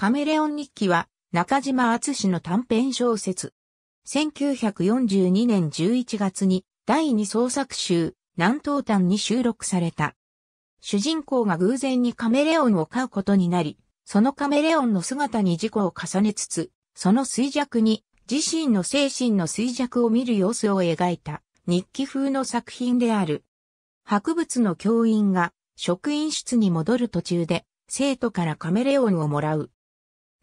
カメレオン日記は中島敦氏の短編小説。1942年11月に第二創作集南東端に収録された。主人公が偶然にカメレオンを飼うことになり、そのカメレオンの姿に事故を重ねつつ、その衰弱に自身の精神の衰弱を見る様子を描いた日記風の作品である。博物の教員が職員室に戻る途中で生徒からカメレオンをもらう。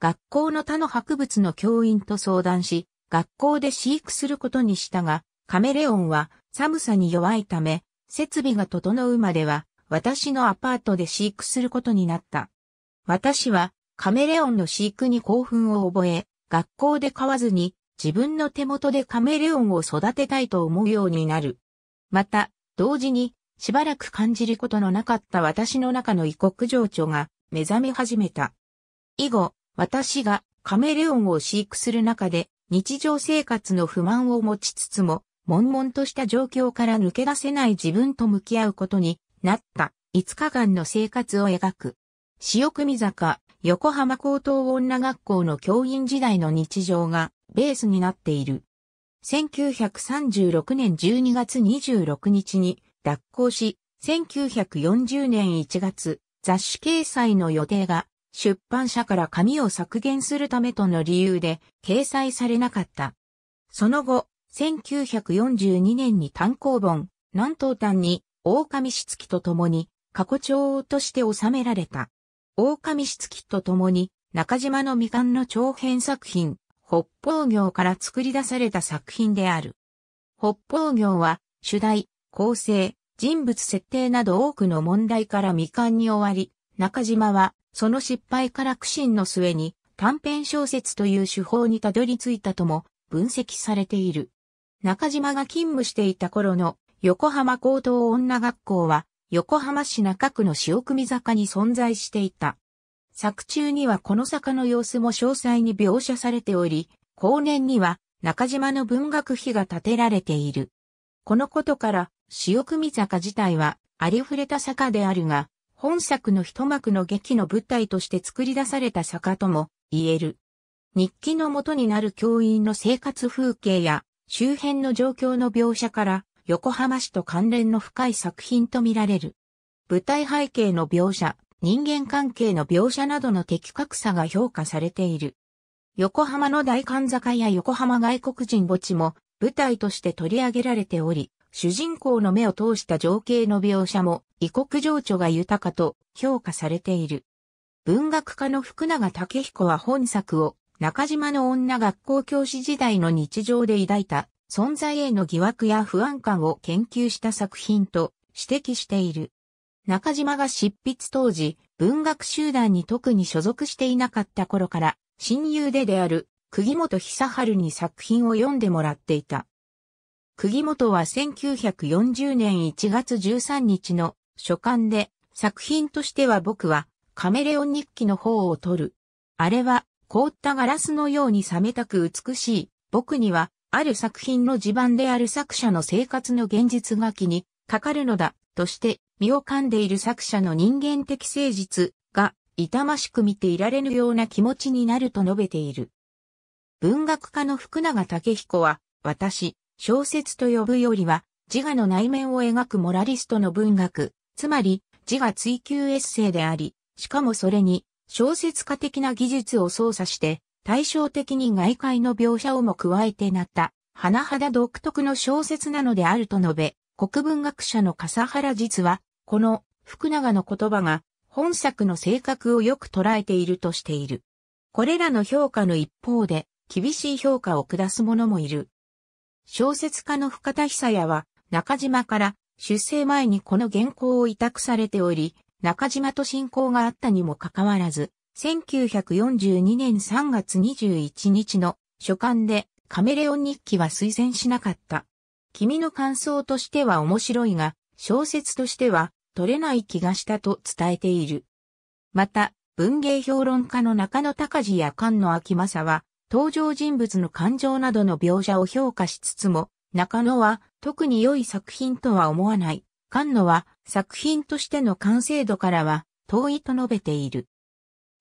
学校の他の博物の教員と相談し、学校で飼育することにしたが、カメレオンは寒さに弱いため、設備が整うまでは、私のアパートで飼育することになった。私はカメレオンの飼育に興奮を覚え、学校で飼わずに自分の手元でカメレオンを育てたいと思うようになる。また、同時にしばらく感じることのなかった私の中の異国情緒が目覚め始めた。以後、私がカメレオンを飼育する中で日常生活の不満を持ちつつも、悶々とした状況から抜け出せない自分と向き合うことになった5日間の生活を描く。潮組坂、横浜高等女学校の教員時代の日常がベースになっている。1936年12月26日に脱校し、1940年1月、雑誌掲載の予定が出版社から紙を削減するためとの理由で掲載されなかった。その後、1942年に単行本、南東端に、狼しつきと共に、過去帳として収められた。狼しつきと共に、中島の未完の長編作品、北方行から作り出された作品である。北方行は、主題、構成、人物設定など多くの問題から未完に終わり、中島はその失敗から苦心の末に短編小説という手法にたどり着いたとも分析されている。中島が勤務していた頃の横浜高等女学校は横浜市中区の潮組坂に存在していた。作中にはこの坂の様子も詳細に描写されており、後年には中島の文学碑が建てられている。このことから、潮組坂自体はありふれた坂であるが、本作の一幕の劇の舞台として作り出された坂とも言える。日記の元になる教員の生活風景や周辺の状況の描写から横浜市と関連の深い作品と見られる。舞台背景の描写、人間関係の描写などの的確さが評価されている。横浜の大観坂や横浜外国人墓地も舞台として取り上げられており、主人公の目を通した情景の描写も異国情緒が豊かと評価されている。文学家の福永武彦は本作を中島の女学校教師時代の日常で抱いた存在への疑惑や不安感を研究した作品と指摘している。中島が執筆当時、文学集団に特に所属していなかった頃から、親友でである、釘本久春に作品を読んでもらっていた。釘本は1940年1月13日の書簡で作品としては僕はカメレオン日記の方を撮る。あれは凍ったガラスのように冷めたく美しい。僕にはある作品の地盤である作者の生活の現実が気にかかるのだとして身を噛んでいる作者の人間的誠実が痛ましく見ていられるような気持ちになると述べている。文学家の福永武彦は私、小説と呼ぶよりは、自我の内面を描くモラリストの文学、つまり自我追求エッセイであり、しかもそれに小説家的な技術を操作して対照的に外界の描写をも加えてなった、花肌独特の小説なのであると述べ、国文学者の笠原実は、この福永の言葉が本作の性格をよく捉えているとしている。これらの評価の一方で、厳しい評価を下す者もいる。小説家の深田久也は、中島から出生前にこの原稿を委託されており、中島と親交があったにもかかわらず、1942年3月21日の書簡でカメレオン日記は推薦しなかった。君の感想としては面白いが、小説としては取れない気がしたと伝えている。また、文芸評論家の中野隆治や菅野明正は、登場人物の感情などの描写を評価しつつも、中野は特に良い作品とは思わない。菅野は作品としての完成度からは遠いと述べている。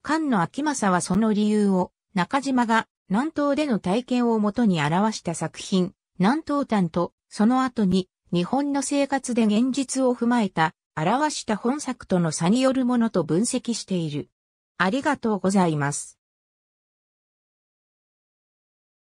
菅野秋正はその理由を中島が南東での体験をもとに表した作品、南東端とその後に日本の生活で現実を踏まえた表した本作との差によるものと分析している。ありがとうございます。